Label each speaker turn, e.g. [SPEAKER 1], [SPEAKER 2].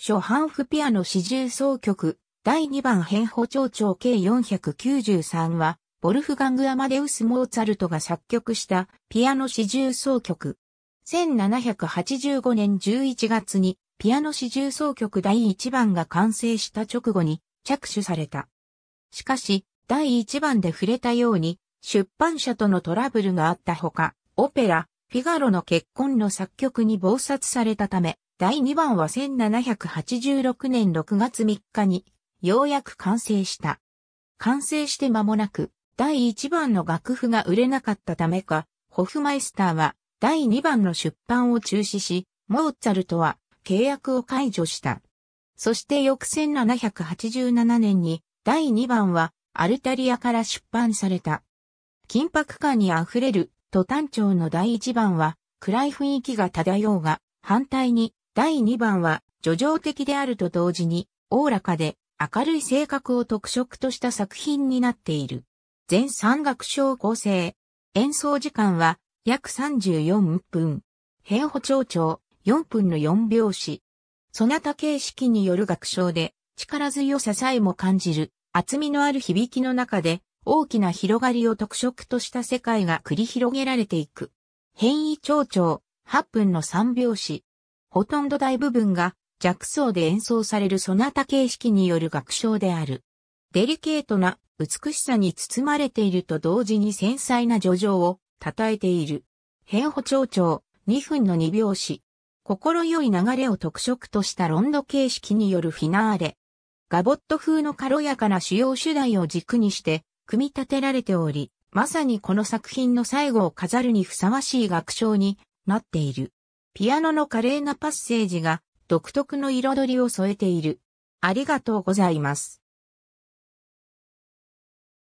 [SPEAKER 1] 初半譜ピアノ
[SPEAKER 2] 四重奏曲、第2番編法長長計493は、ボルフガング・アマデウス・モーツァルトが作曲したピアノ四重奏曲。1785年11月にピアノ四重奏曲第1番が完成した直後に着手された。しかし、第1番で触れたように、出版社とのトラブルがあったほか、オペラ、フィガロの結婚の作曲に忙殺されたため、第2番は1786年6月3日に、ようやく完成した。完成して間もなく、第1番の楽譜が売れなかったためか、ホフマイスターは第2番の出版を中止し、モーツァルトは契約を解除した。そして翌1787年に第2番はアルタリアから出版された。緊迫感に溢れると単調の第1番は暗い雰囲気が漂うが、反対に第2番は、叙情的であると同時に、おおらかで、明るい性格を特色とした作品になっている。全3楽章構成。演奏時間は、約34分。平歩長長、4分の4拍子。そなた形式による楽章で、力強ささえも感じる、厚みのある響きの中で、大きな広がりを特色とした世界が繰り広げられていく。変異長長、8分の3拍子。ほとんど大部分が弱奏で演奏されるソナタ形式による楽章である。デリケートな美しさに包まれていると同時に繊細な叙情を称えている。変歩長調、2分の2拍子。心よい流れを特色としたロンド形式によるフィナーレ。ガボット風の軽やかな主要主題を軸にして、組み立てられており、まさにこの作品の最後を飾るにふさわしい楽章になっている。ピアノの華麗なパッセージが独特の彩りを添えている。
[SPEAKER 1] ありがとうございます。